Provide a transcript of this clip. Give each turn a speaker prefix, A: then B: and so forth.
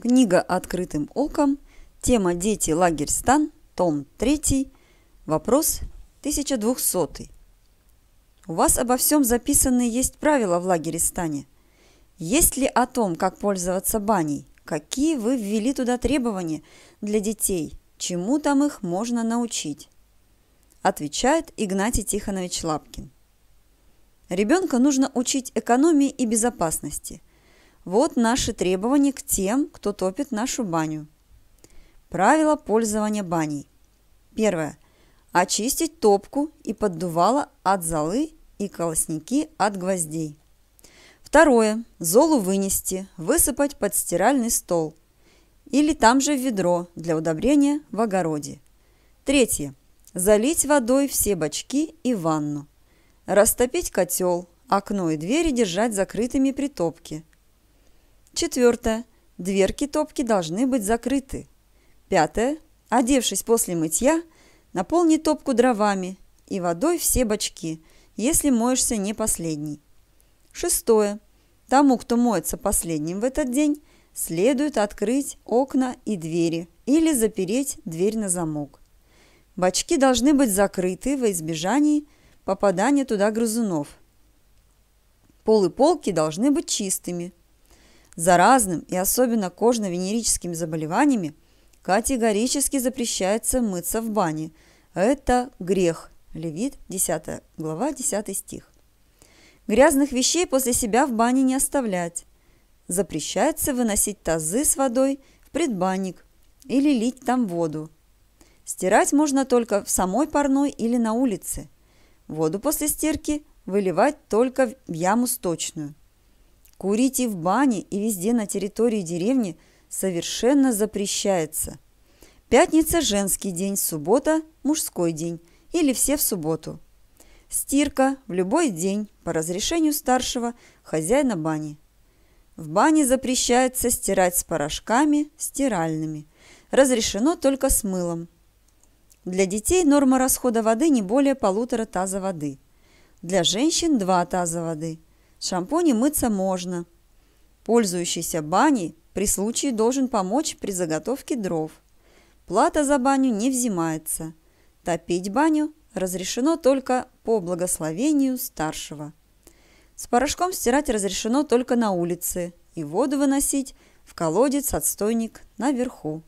A: Книга «Открытым оком», тема «Дети. Лагерь. Стан», том 3, вопрос 1200. У вас обо всем записаны есть правила в лагере Стане. Есть ли о том, как пользоваться баней? Какие вы ввели туда требования для детей? Чему там их можно научить? Отвечает Игнатий Тихонович Лапкин. Ребенка нужно учить экономии и безопасности. Вот наши требования к тем, кто топит нашу баню. Правила пользования баней. Первое. Очистить топку и поддувало от золы и колосники от гвоздей. Второе. Золу вынести, высыпать под стиральный стол или там же в ведро для удобрения в огороде. Третье. Залить водой все бачки и ванну. Растопить котел, окно и двери держать закрытыми при топке – Четвертое. Дверки топки должны быть закрыты. Пятое. Одевшись после мытья, наполни топку дровами и водой все бачки, если моешься не последний. Шестое. Тому, кто моется последним в этот день, следует открыть окна и двери или запереть дверь на замок. Бачки должны быть закрыты во избежании попадания туда грызунов. Полы полки должны быть чистыми – заразным и особенно кожно-венерическими заболеваниями категорически запрещается мыться в бане. Это грех. Левит, 10 глава, 10 стих. Грязных вещей после себя в бане не оставлять. Запрещается выносить тазы с водой в предбанник или лить там воду. Стирать можно только в самой парной или на улице. Воду после стирки выливать только в яму сточную. Курить и в бане, и везде на территории деревни совершенно запрещается. Пятница – женский день, суббота – мужской день, или все в субботу. Стирка – в любой день, по разрешению старшего, хозяина бани. В бане запрещается стирать с порошками, стиральными. Разрешено только с мылом. Для детей норма расхода воды не более полутора таза воды. Для женщин – два таза воды – Шампунем мыться можно. Пользующийся баней при случае должен помочь при заготовке дров. Плата за баню не взимается. Топить баню разрешено только по благословению старшего. С порошком стирать разрешено только на улице и воду выносить в колодец отстойник наверху.